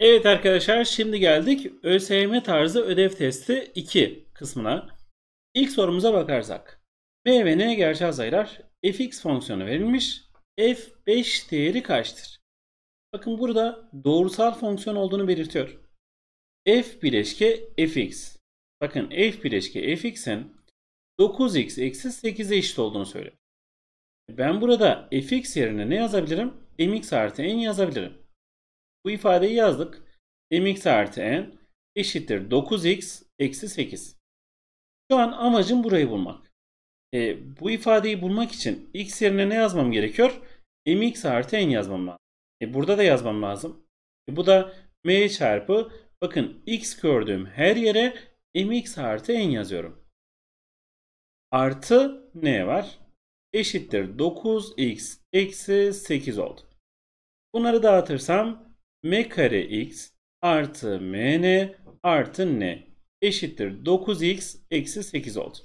Evet arkadaşlar şimdi geldik ÖSYM tarzı ödev testi 2 kısmına. İlk sorumuza bakarsak. M ve N gerçel sayılar fx fonksiyonu verilmiş. f5 değeri kaçtır? Bakın burada doğrusal fonksiyon olduğunu belirtiyor. f bileşke fx. Bakın f bileşke fx'in 9x eksi 8'e eşit olduğunu söylüyor. Ben burada fx yerine ne yazabilirim? mx artı n yazabilirim. Bu ifadeyi yazdık. mx artı n eşittir 9x eksi 8. Şu an amacım burayı bulmak. E, bu ifadeyi bulmak için x yerine ne yazmam gerekiyor? mx artı n yazmam lazım. E, burada da yazmam lazım. E, bu da m çarpı bakın x gördüğüm her yere mx artı n yazıyorum. Artı n var? Eşittir 9x eksi 8 oldu. Bunları dağıtırsam m kare x artı mn artı n eşittir 9x eksi 8 oldu.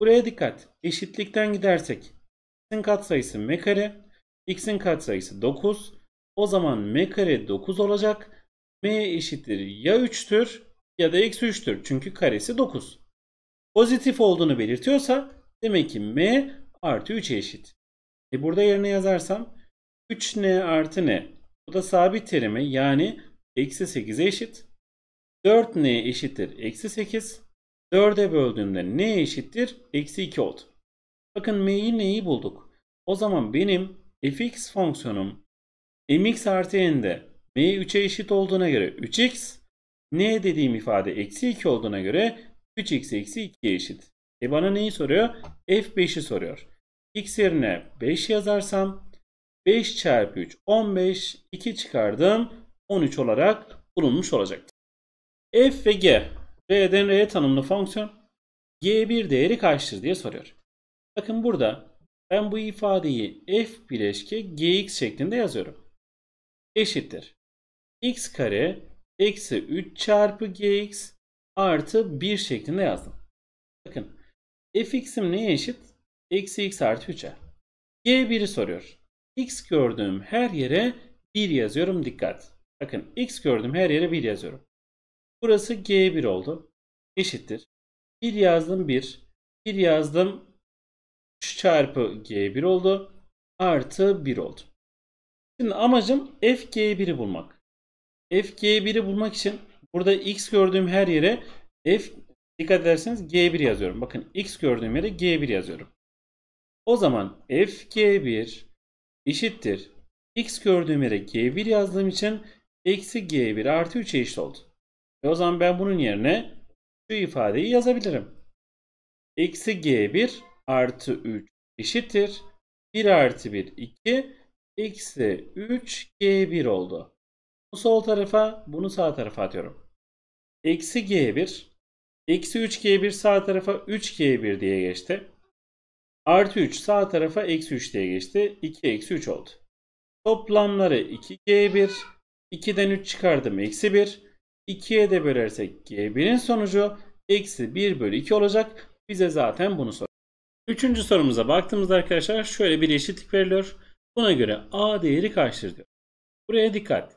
Buraya dikkat. Eşitlikten gidersek x'in katsayısı m kare, x'in katsayısı 9. O zaman m kare 9 olacak. m eşittir ya 3'tür ya da eksi 3'tür. Çünkü karesi 9. Pozitif olduğunu belirtiyorsa demek ki m artı 3'e eşit. E burada yerine yazarsam 3n artı n bu da sabit terimi yani eksi 8'e eşit. 4 n eşittir eksi 8. 4'e böldüğümde n eşittir eksi 2 oldu. Bakın m'yi neyi bulduk. O zaman benim fx fonksiyonum mx artı n'de m 3'e eşit olduğuna göre 3x n dediğim ifade eksi 2 olduğuna göre 3x eksi 2'ye eşit. E bana neyi soruyor? f5'i soruyor. x yerine 5 yazarsam 5 çarpı 3 15 2 çıkardım 13 olarak bulunmuş olacaktır. F ve G R'den R'ye tanımlı fonksiyon G1 değeri kaçtır diye soruyor. Bakın burada ben bu ifadeyi F bileşke Gx şeklinde yazıyorum. Eşittir. X kare eksi 3 çarpı Gx artı 1 şeklinde yazdım. Bakın fx'im neye eşit? Eksi x artı 3'e. G1'i soruyor x gördüğüm her yere 1 yazıyorum. Dikkat. Bakın x gördüğüm her yere 1 yazıyorum. Burası g1 oldu. Eşittir. 1 yazdım 1. 1 yazdım 3 çarpı g1 oldu. Artı 1 oldu. Şimdi amacım f g 1i bulmak. F g 1i bulmak için burada x gördüğüm her yere f dikkat ederseniz g1 yazıyorum. Bakın x gördüğüm yere g1 yazıyorum. O zaman f g 1 eşittir. X gördüğüm yere G1 yazdığım için eksi G1 artı 3'e eşit oldu. E o zaman ben bunun yerine şu ifadeyi yazabilirim. Eksi G1 artı 3 eşittir. 1 artı 1 2 eksi 3 G1 oldu. Bunu sol tarafa bunu sağ tarafa atıyorum. Eksi G1 eksi 3 G1 sağ tarafa 3 G1 diye geçti. Artı 3 sağ tarafa eksi 3 diye geçti. 2 eksi 3 oldu. Toplamları 2G1. 2'den 3 çıkardım eksi 1. 2'ye de bölersek G1'in sonucu eksi 1 bölü 2 olacak. Bize zaten bunu soruyor. Üçüncü sorumuza baktığımızda arkadaşlar şöyle bir eşitlik veriliyor. Buna göre A değeri kaçtır diyor. Buraya dikkat.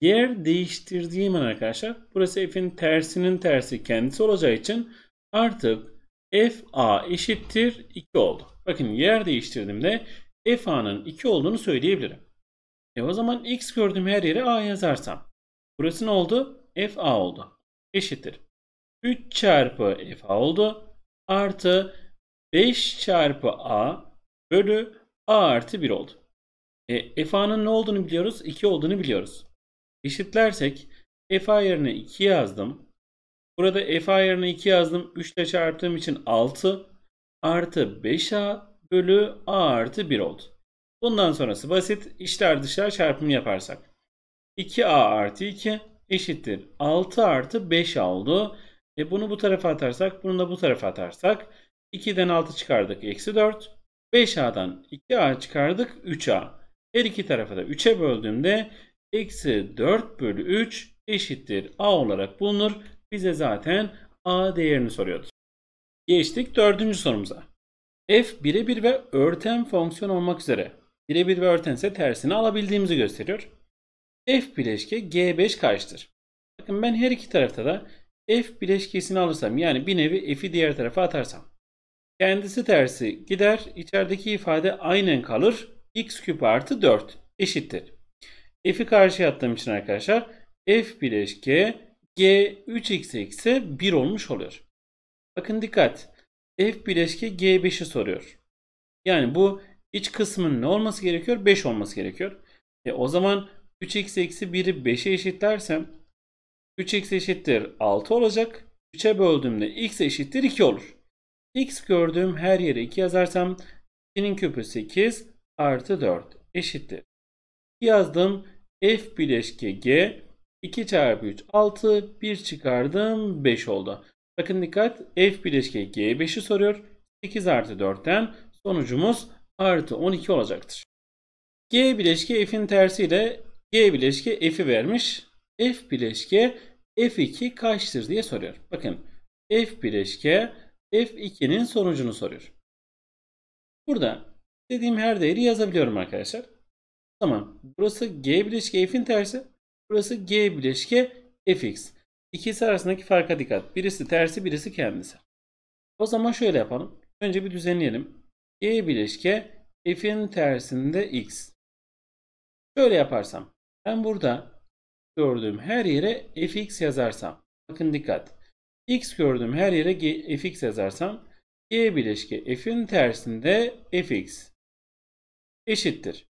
Yer değiştirdiğim an arkadaşlar burası f'in tersinin tersi kendisi olacağı için artık FA eşittir 2 oldu. Bakın yer değiştirdiğimde FA'nın 2 olduğunu söyleyebilirim. E o zaman x gördüğüm her yere A yazarsam. Burası ne oldu? FA oldu. Eşittir. 3 çarpı FA oldu. Artı 5 çarpı A bölü A artı 1 oldu. E, FA'nın ne olduğunu biliyoruz? 2 olduğunu biliyoruz. Eşitlersek FA yerine 2 yazdım. Burada f ayarına 2 yazdım. 3 ile çarptığım için 6 artı 5a bölü a artı 1 oldu. Bundan sonrası basit. İçler dışlar çarpımı yaparsak. 2a artı 2 eşittir. 6 artı 5a oldu. E bunu bu tarafa atarsak, bunu da bu tarafa atarsak 2'den 6 çıkardık eksi 4. 5a'dan 2a çıkardık 3a. Her iki tarafı da 3'e böldüğümde eksi 4 bölü 3 eşittir a olarak bulunur bize zaten a değerini soruyordu. Geçtik dördüncü sorumuza. f birebir ve örten fonksiyon olmak üzere birebir ve örtense tersini alabildiğimizi gösteriyor. f bileşke g5 kaçtır? Bakın ben her iki tarafta da f bileşkesini alırsam yani bir nevi f'i diğer tarafa atarsam kendisi tersi gider içerideki ifade aynen kalır x küp artı 4 eşittir. f'i karşıya attığım için arkadaşlar f bileşke G 3x eksi 1 olmuş oluyor. Bakın dikkat. F bileşke G5'i soruyor. Yani bu iç kısmın ne olması gerekiyor? 5 olması gerekiyor. E o zaman 3x eksi 1'i 5'e eşitlersem 3x eşittir 6 olacak. 3'e böldüğümde x eşittir 2 olur. x gördüğüm her yere 2 yazarsam 2'nin küpü 8 artı 4 eşittir. Yazdım f bileşke g 2 çarpı 3 6 1 çıkardım 5 oldu. Bakın dikkat f bileşke g5'i soruyor. 8 artı 4'ten sonucumuz artı 12 olacaktır. G bileşke f'in tersiyle G bileşke f'i vermiş. F bileşke f2 kaçtır diye soruyor. Bakın f bileşke f2'nin sonucunu soruyor. Burada dediğim her değeri yazabiliyorum arkadaşlar. Tamam. Burası G bileşke f'in tersi. Burası G bileşke fx. İkisi arasındaki farka dikkat. Birisi tersi birisi kendisi. O zaman şöyle yapalım. Önce bir düzenleyelim. G bileşke f'in tersinde x. Şöyle yaparsam. Ben burada gördüğüm her yere fx yazarsam. Bakın dikkat. X gördüğüm her yere G, fx yazarsam. G bileşke f'in tersinde fx eşittir.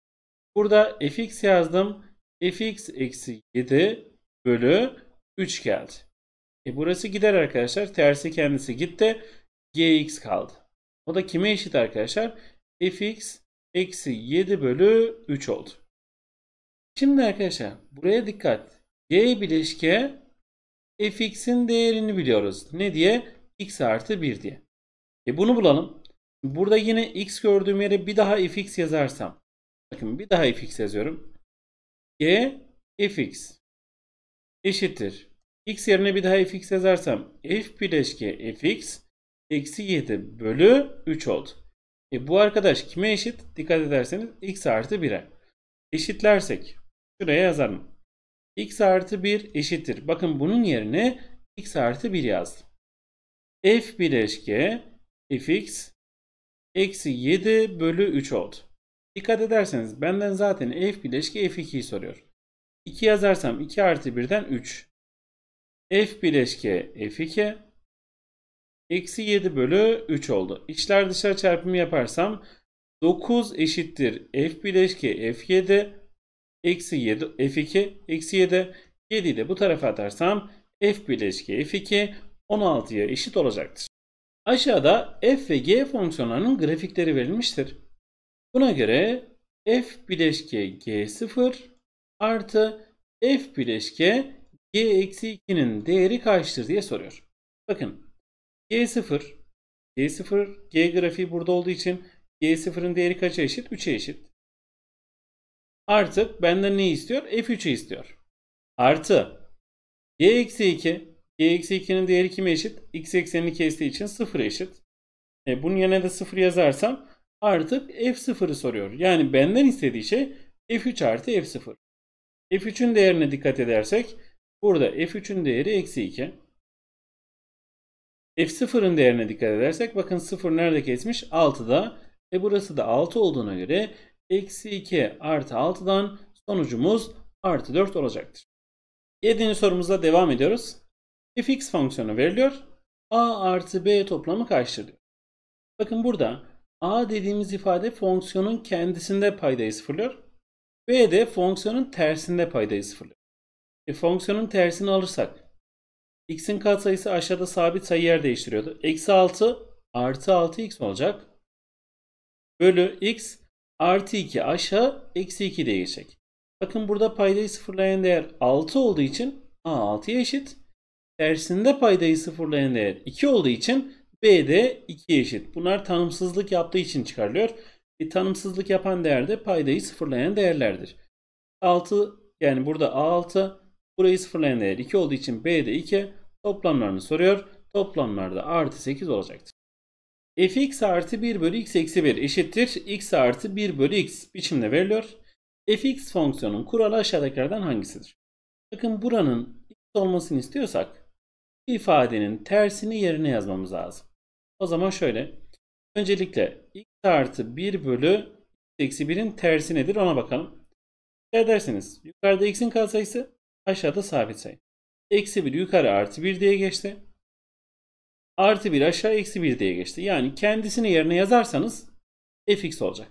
Burada fx yazdım fx eksi 7 bölü 3 geldi. E burası gider arkadaşlar. Tersi kendisi gitti. gx kaldı. O da kime eşit arkadaşlar? fx eksi 7 bölü 3 oldu. Şimdi arkadaşlar buraya dikkat. G bileşke fx'in değerini biliyoruz. Ne diye? x artı 1 diye. E bunu bulalım. Burada yine x gördüğüm yere bir daha fx yazarsam. Bakın bir daha fx yazıyorum g fx eşittir. x yerine bir daha fx yazarsam f bileşke fx eksi 7 bölü 3 oldu. E bu arkadaş kime eşit? Dikkat ederseniz x artı 1'e. Eşitlersek şuraya yazalım. x artı 1 eşittir. Bakın bunun yerine x artı 1 yazdım. f bileşke fx eksi 7 bölü 3 oldu. Dikkat ederseniz benden zaten f bileşki f2'yi soruyor. 2 yazarsam 2 artı 1'den 3. f bileşke f2 eksi 7 bölü 3 oldu. İçler dışlar çarpımı yaparsam 9 eşittir f bileşke f7 eksi 7 f2 eksi 7 7'yi de bu tarafa atarsam f bileşke f2 16'ya eşit olacaktır. Aşağıda f ve g fonksiyonlarının grafikleri verilmiştir. Buna göre f bileşke g0 artı f bileşke g eksi 2'nin değeri kaçtır diye soruyor. Bakın g0 g0 g grafiği burada olduğu için g0'ın değeri kaça eşit? 3'e eşit. Artık benden ne istiyor? f3'ü istiyor. Artı g eksi 2 g eksi 2'nin değeri kime eşit? x eksenini kestiği için 0 eşit. E, bunun yerine de 0 yazarsam artık f0'ı soruyor. Yani benden istediği şey f3 artı f0. f3'ün değerine dikkat edersek burada f3'ün değeri eksi 2. f0'ın değerine dikkat edersek bakın 0 nerede kesmiş? 6'da. E burası da 6 olduğuna göre eksi 2 artı 6'dan sonucumuz artı 4 olacaktır. 7. sorumuza devam ediyoruz. fx fonksiyonu veriliyor. a artı b toplamı kaçtır diyor. Bakın burada A dediğimiz ifade fonksiyonun kendisinde paydayı sıfırlıyor. B de fonksiyonun tersinde paydayı sıfırlıyor. E, fonksiyonun tersini alırsak x'in katsayısı aşağıda sabit sayı yer değiştiriyordu. Eksi 6 artı 6x olacak. Bölü x artı 2 aşağı eksi 2 diye geçecek. Bakın burada paydayı sıfırlayan değer 6 olduğu için a 6'ya eşit. Tersinde paydayı sıfırlayan değer 2 olduğu için B de 2 eşit. Bunlar tanımsızlık yaptığı için çıkarılıyor. Bir e, tanımsızlık yapan değer de paydayı sıfırlayan değerlerdir. 6 yani burada A6 burayı sıfırlayan değer 2 olduğu için B de 2 toplamlarını soruyor. Toplamlarda artı 8 olacaktır. fx artı 1 bölü x eksi 1 eşittir. x artı 1 bölü x biçimde veriliyor. fx fonksiyonun kuralı aşağıdakilerden hangisidir? Bakın buranın x olmasını istiyorsak ifadenin tersini yerine yazmamız lazım. O zaman şöyle. Öncelikle x artı 1 bölü x eksi 1'in tersi nedir ona bakalım. Dikkat ederseniz yukarıda x'in katsayısı aşağıda sabit sayı. Eksi 1 yukarı artı 1 diye geçti. Artı 1 aşağı eksi 1 diye geçti. Yani kendisini yerine yazarsanız fx olacak.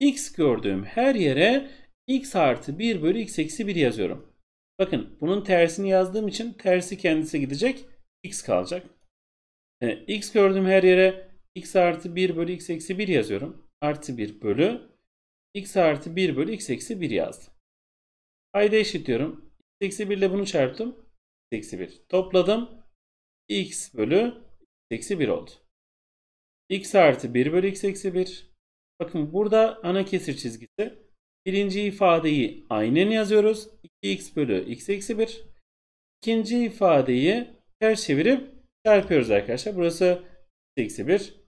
x gördüğüm her yere x artı 1 bölü x eksi 1 yazıyorum. Bakın bunun tersini yazdığım için tersi kendisi gidecek. x kalacak. E, x gördüğüm her yere x artı 1 bölü x eksi 1 yazıyorum. Artı 1 bölü x artı 1 bölü x eksi 1 yazdım. Payda eşitliyorum. x eksi 1 ile bunu çarptım. x eksi 1 topladım. x bölü x eksi 1 oldu. x artı 1 bölü x eksi 1. Bakın burada ana kesir çizgisi. Birinci ifadeyi aynen yazıyoruz. 2x bölü x eksi 1. İkinci ifadeyi ters çevirip Çarpıyoruz arkadaşlar. Burası x eksi 1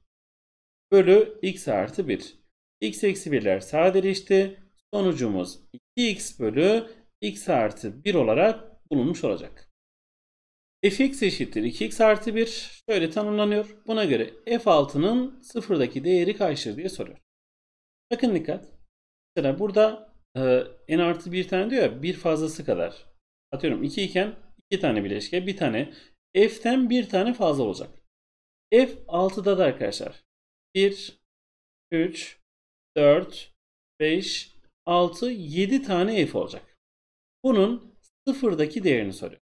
bölü x artı 1. x eksi 1'ler sadeleşti. Sonucumuz 2x bölü x artı 1 olarak bulunmuş olacak. fx eşittir 2x artı 1 şöyle tanımlanıyor. Buna göre f6'nın sıfırdaki değeri kaçtır diye soruyor. Bakın dikkat. Mesela burada e, n artı 1 tane diyor ya bir fazlası kadar. Atıyorum 2 iken 2 tane bileşke bir tane F'ten bir tane fazla olacak. F 6'da da arkadaşlar. 1, 3, 4, 5, 6, 7 tane F olacak. Bunun sıfırdaki değerini soruyor.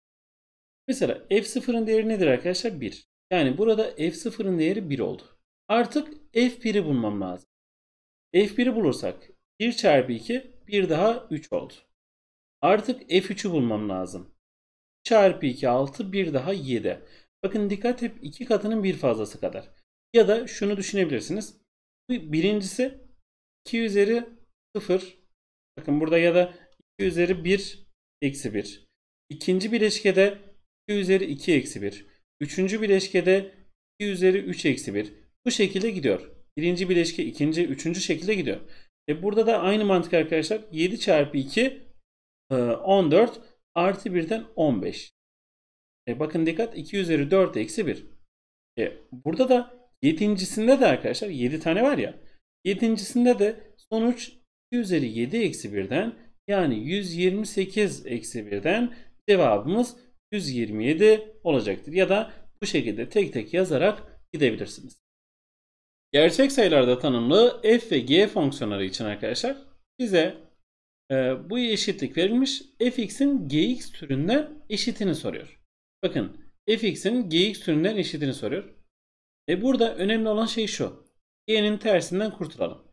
Mesela F0'ın değeri nedir arkadaşlar? 1. Yani burada F0'ın değeri 1 oldu. Artık F1'i bulmam lazım. F1'i bulursak 1 çarpı 2 bir daha 3 oldu. Artık F3'ü bulmam lazım çarpı 2 6 bir daha 7. Bakın dikkat hep iki katının bir fazlası kadar. Ya da şunu düşünebilirsiniz. Birincisi 2 üzeri 0. Bakın burada ya da 2 üzeri 1 eksi 1. İkinci bileşkede 2 üzeri 2 eksi 1. Üçüncü bileşkede 2 üzeri 3 eksi 1. Bu şekilde gidiyor. Birinci bileşke ikinci, üçüncü şekilde gidiyor. E burada da aynı mantık arkadaşlar. 7 çarpı 2 14. E, Artı 1'den 15. E bakın dikkat 2 üzeri 4 eksi 1. E burada da yedincisinde de arkadaşlar 7 tane var ya. Yedincisinde de sonuç 2 üzeri 7 eksi 1'den yani 128 eksi 1'den cevabımız 127 olacaktır. Ya da bu şekilde tek tek yazarak gidebilirsiniz. Gerçek sayılarda tanımlı f ve g fonksiyonları için arkadaşlar bize ee, bu eşitlik verilmiş. fx'in gx türünden eşitini soruyor. Bakın fx'in gx türünden eşitini soruyor. E burada önemli olan şey şu. g'nin tersinden kurtulalım.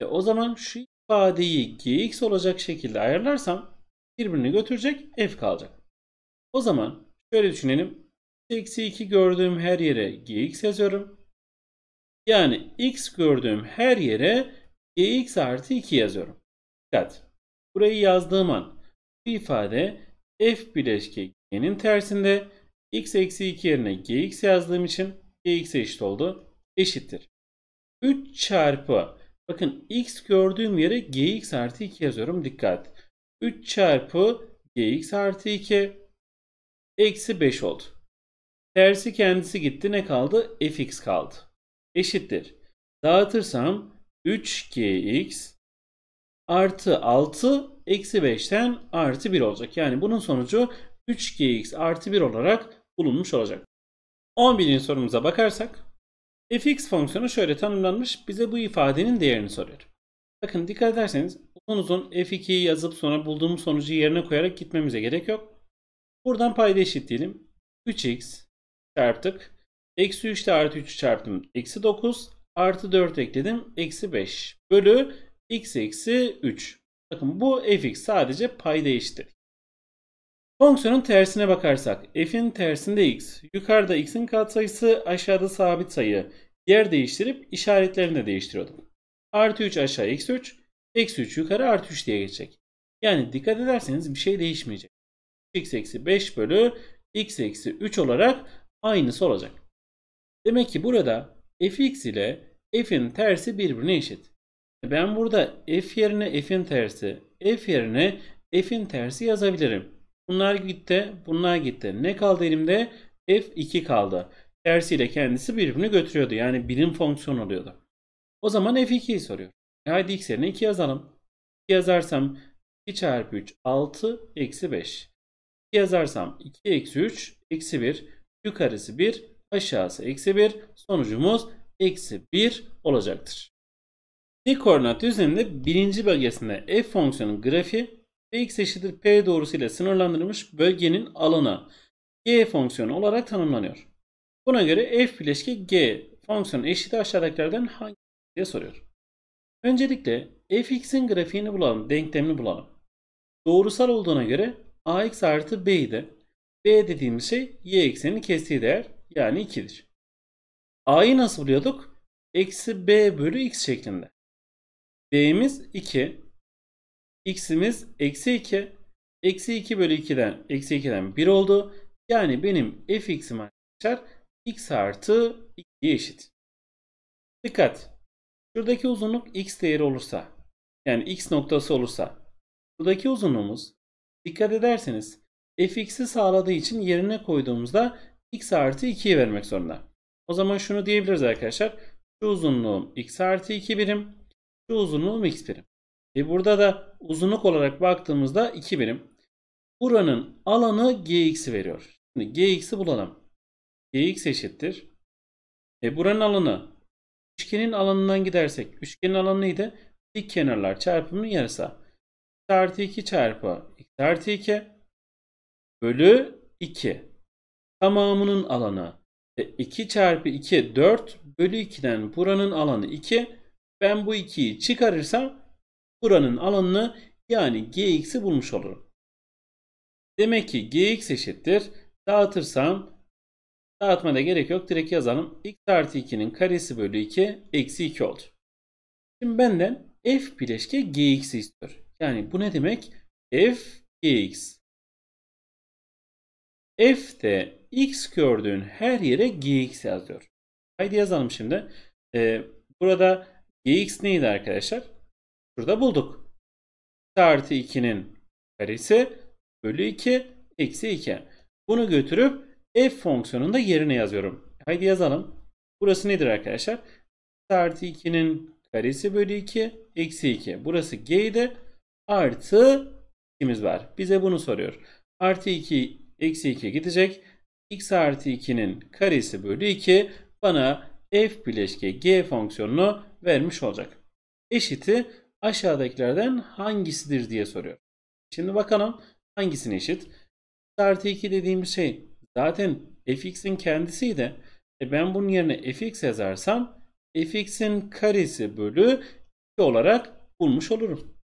E o zaman şu ifadeyi gx olacak şekilde ayarlarsam birbirini götürecek f kalacak. O zaman şöyle düşünelim. Eksi 2 gördüğüm her yere gx yazıyorum. Yani x gördüğüm her yere gx artı 2 yazıyorum. Dikkat. Burayı yazdığım an bu ifade f bileşke g'nin tersinde x eksi 2 yerine gx yazdığım için gx eşit oldu. Eşittir. 3 çarpı bakın x gördüğüm yere gx artı 2 yazıyorum. Dikkat. 3 çarpı gx artı 2 eksi 5 oldu. Tersi kendisi gitti. Ne kaldı? fx kaldı. Eşittir. Dağıtırsam 3gx artı 6 eksi 5'ten artı 1 olacak. Yani bunun sonucu 3gx artı 1 olarak bulunmuş olacak. 11. sorumuza bakarsak fx fonksiyonu şöyle tanımlanmış. Bize bu ifadenin değerini soruyor. Bakın dikkat ederseniz uzun uzun f2'yi yazıp sonra bulduğum sonucu yerine koyarak gitmemize gerek yok. Buradan payda eşitleyelim. 3x çarptık. Eksi 3 artı 3 çarptım. Eksi 9 artı 4 ekledim. Eksi 5 bölü x eksi 3. Bakın bu fx sadece pay değişti. Fonksiyonun tersine bakarsak f'in tersinde x. Yukarıda x'in katsayısı aşağıda sabit sayı. Yer değiştirip işaretlerini de değiştiriyorduk. Artı 3 aşağı eksi 3. Eksi 3 yukarı artı 3 diye geçecek. Yani dikkat ederseniz bir şey değişmeyecek. x eksi 5 bölü x eksi 3 olarak aynısı olacak. Demek ki burada fx ile f'in tersi birbirine eşit. Ben burada f yerine f'in tersi, f yerine f'in tersi yazabilirim. Bunlar gitti, bunlar gitti. Ne kaldı elimde? f2 kaldı. Tersiyle kendisi birbirini götürüyordu. Yani birim fonksiyon oluyordu. O zaman f2'yi soruyor. E haydi x yerine 2 yazalım. 2 yazarsam 2 çarpı 3 6 eksi 5. 2 yazarsam 2 eksi 3 eksi 1. Yukarısı 1 aşağısı eksi 1. Sonucumuz eksi 1 olacaktır. Y koordinat düzleminde birinci bölgesinde f fonksiyonun grafiği x eşittir p doğrusu ile sınırlandırılmış bölgenin alanı g fonksiyonu olarak tanımlanıyor. Buna göre f bileşke g fonksiyonu eşit aşağıdakilerden hangi diye soruyor. Öncelikle fx'in grafiğini bulalım, denklemini bulalım. Doğrusal olduğuna göre ax artı b'yi de b dediğimiz şey y eksenini kestiği değer yani 2'dir. a'yı nasıl buluyorduk? Eksi b bölü x şeklinde. B'imiz 2. X'imiz eksi 2. Eksi 2 bölü 2'den eksi 2'den 1 oldu. Yani benim fx'im arkadaşlar x artı 2'ye eşit. Dikkat! Şuradaki uzunluk x değeri olursa yani x noktası olursa buradaki uzunluğumuz dikkat ederseniz fx'i sağladığı için yerine koyduğumuzda x artı 2'yi vermek zorunda. O zaman şunu diyebiliriz arkadaşlar. Şu uzunluğum x artı 2 birim. Şu uzunluğum x birim. Ve burada da uzunluk olarak baktığımızda 2 birim. Buranın alanı gx'i veriyor. Şimdi gx'i bulalım. gx eşittir. E buranın alanı üçgenin alanından gidersek üçgenin alanı neydi? Dik kenarlar çarpımının yarısı. x artı 2 çarpı x artı 2 bölü 2. Tamamının alanı. E 2 çarpı 2 4 bölü 2'den buranın alanı 2 ben bu 2'yi çıkarırsam buranın alanını yani gx'i bulmuş olurum. Demek ki gx eşittir. Dağıtırsam dağıtmada gerek yok. Direkt yazalım. x artı 2'nin karesi bölü 2 eksi 2 oldu. Şimdi benden f bileşke gx'i istiyor. Yani bu ne demek? f gx. de x gördüğün her yere gx yazıyor. Haydi yazalım şimdi. Ee, burada Gx neydi arkadaşlar? Şurada bulduk. X artı 2'nin karesi bölü 2 eksi 2. Bunu götürüp f fonksiyonunda yerine yazıyorum. Haydi yazalım. Burası nedir arkadaşlar? X artı 2'nin karesi bölü 2 eksi 2. Burası G'de Artı 2'miz var. Bize bunu soruyor. Artı 2 eksi 2 gidecek. x artı 2'nin karesi bölü 2 bana f bileşke g fonksiyonunu vermiş olacak. Eşiti aşağıdakilerden hangisidir diye soruyor. Şimdi bakalım hangisini eşit? X artı 2 dediğim şey zaten fx'in kendisiydi. E ben bunun yerine fx yazarsam fx'in karesi bölü 2 olarak bulmuş olurum.